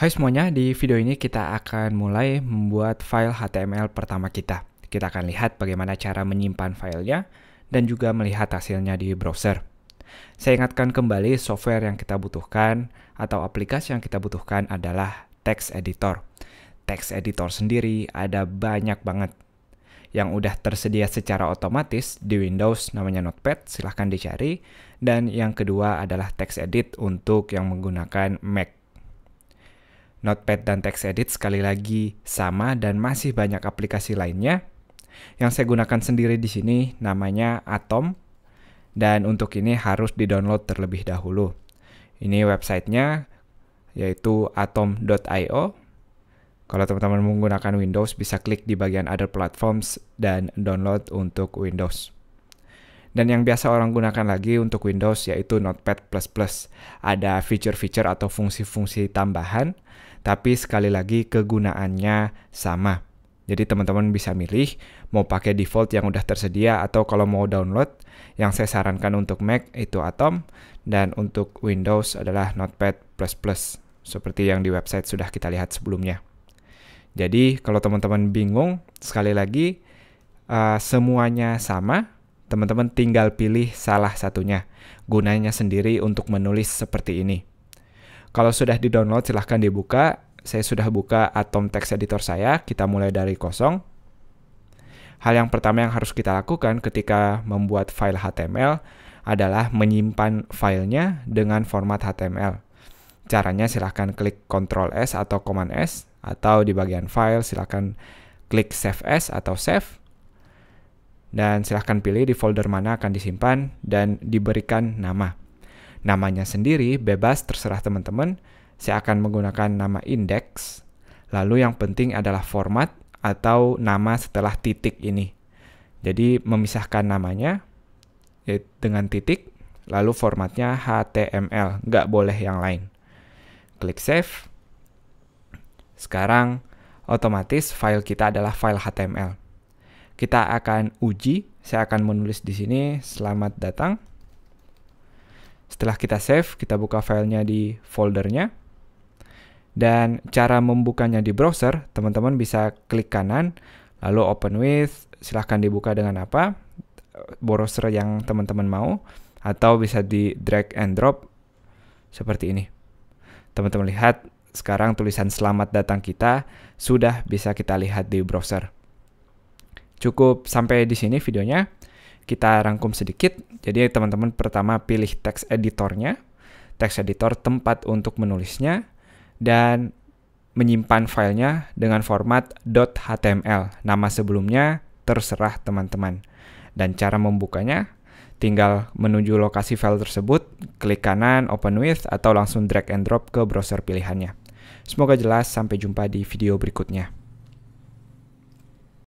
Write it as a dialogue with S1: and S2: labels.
S1: Hai semuanya, di video ini kita akan mulai membuat file HTML pertama kita. Kita akan lihat bagaimana cara menyimpan filenya dan juga melihat hasilnya di browser. Saya ingatkan kembali software yang kita butuhkan atau aplikasi yang kita butuhkan adalah text editor. Text editor sendiri ada banyak banget yang udah tersedia secara otomatis di Windows namanya Notepad, silahkan dicari. Dan yang kedua adalah text edit untuk yang menggunakan Mac Notepad dan Text Edit sekali lagi sama dan masih banyak aplikasi lainnya. Yang saya gunakan sendiri di sini namanya Atom dan untuk ini harus di-download terlebih dahulu. Ini websitenya yaitu atom.io. Kalau teman-teman menggunakan Windows bisa klik di bagian other platforms dan download untuk Windows. Dan yang biasa orang gunakan lagi untuk Windows yaitu Notepad++. Ada fitur-fitur atau fungsi-fungsi tambahan tapi sekali lagi kegunaannya sama. Jadi teman-teman bisa milih mau pakai default yang udah tersedia atau kalau mau download yang saya sarankan untuk Mac itu Atom dan untuk Windows adalah Notepad++ seperti yang di website sudah kita lihat sebelumnya. Jadi kalau teman-teman bingung sekali lagi uh, semuanya sama, teman-teman tinggal pilih salah satunya. Gunanya sendiri untuk menulis seperti ini. Kalau sudah di-download silahkan dibuka. Saya sudah buka Atom Text Editor saya, kita mulai dari kosong. Hal yang pertama yang harus kita lakukan ketika membuat file HTML adalah menyimpan filenya dengan format HTML. Caranya silahkan klik Ctrl S atau Command S, atau di bagian file silahkan klik Save S atau Save, dan silahkan pilih di folder mana akan disimpan dan diberikan nama namanya sendiri bebas terserah teman-teman. Saya akan menggunakan nama index. Lalu yang penting adalah format atau nama setelah titik ini. Jadi memisahkan namanya eh, dengan titik, lalu formatnya HTML, nggak boleh yang lain. Klik save. Sekarang otomatis file kita adalah file HTML. Kita akan uji, saya akan menulis di sini selamat datang setelah kita save, kita buka filenya di foldernya. Dan cara membukanya di browser, teman-teman bisa klik kanan, lalu open with, silahkan dibuka dengan apa, browser yang teman-teman mau, atau bisa di drag and drop seperti ini. Teman-teman lihat, sekarang tulisan selamat datang kita sudah bisa kita lihat di browser. Cukup sampai di sini videonya. Kita rangkum sedikit. Jadi teman-teman pertama pilih teks editornya, teks editor tempat untuk menulisnya, dan menyimpan filenya dengan format .html. Nama sebelumnya terserah teman-teman. Dan cara membukanya, tinggal menuju lokasi file tersebut, klik kanan open with, atau langsung drag and drop ke browser pilihannya. Semoga jelas, sampai jumpa di video berikutnya.